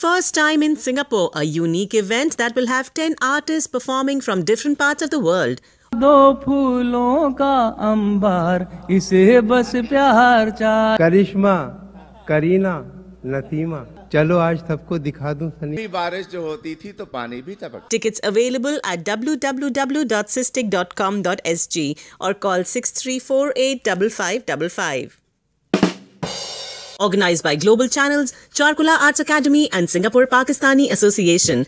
First time in Singapore, a unique event that will have 10 artists performing from different parts of the world. दो फूलों का अंबार इसे बस प्यार चार करिश्मा करीना नसीमा चलो आज सबको दिखा दूं सनी बारिश जो होती थी तो पानी भी टपक टिकट्स अवेलेबल एट www.cystic.com.sg और call 63485555 organized by Global Channels, Charkula Arts Academy, and Singapore Pakistani Association.